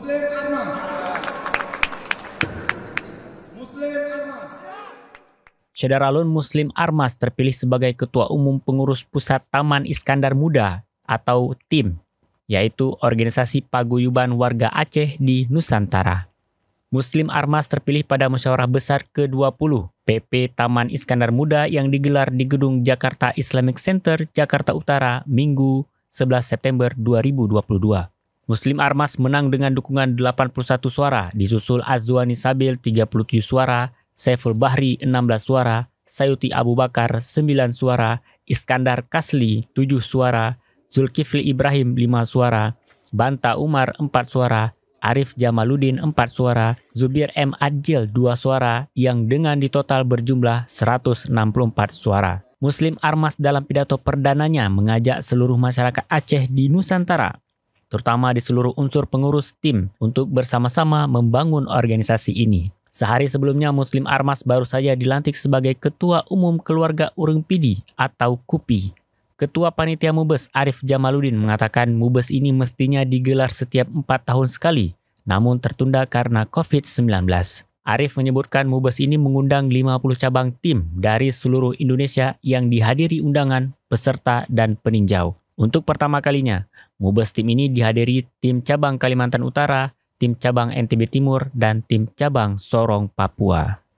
Muslim Arman. Muslim Arman. Muslim Armas terpilih sebagai Ketua Umum Pengurus Pusat Taman Iskandar Muda atau TIM, yaitu organisasi paguyuban warga Aceh di Nusantara. Muslim Armas terpilih pada musyawarah besar ke-20 PP Taman Iskandar Muda yang digelar di gedung Jakarta Islamic Center, Jakarta Utara, Minggu 11 September 2022. Muslim Armas menang dengan dukungan 81 suara, disusul Azwani Sabil 37 suara, Saiful Bahri 16 suara, Sayuti Abu Bakar 9 suara, Iskandar Kasli 7 suara, Zulkifli Ibrahim 5 suara, Banta Umar 4 suara, Arif Jamaluddin 4 suara, Zubir M. Adjil 2 suara, yang dengan ditotal berjumlah 164 suara. Muslim Armas dalam pidato perdananya mengajak seluruh masyarakat Aceh di Nusantara terutama di seluruh unsur pengurus tim untuk bersama-sama membangun organisasi ini. Sehari sebelumnya, Muslim Armas baru saja dilantik sebagai Ketua Umum Keluarga Urung Pidi atau KUPI. Ketua Panitia Mubes Arif Jamaludin mengatakan Mubes ini mestinya digelar setiap empat tahun sekali, namun tertunda karena COVID-19. Arif menyebutkan Mubes ini mengundang 50 cabang tim dari seluruh Indonesia yang dihadiri undangan, peserta, dan peninjau. Untuk pertama kalinya, Mubes tim ini dihadiri tim cabang Kalimantan Utara, tim cabang NTB Timur, dan tim cabang Sorong Papua.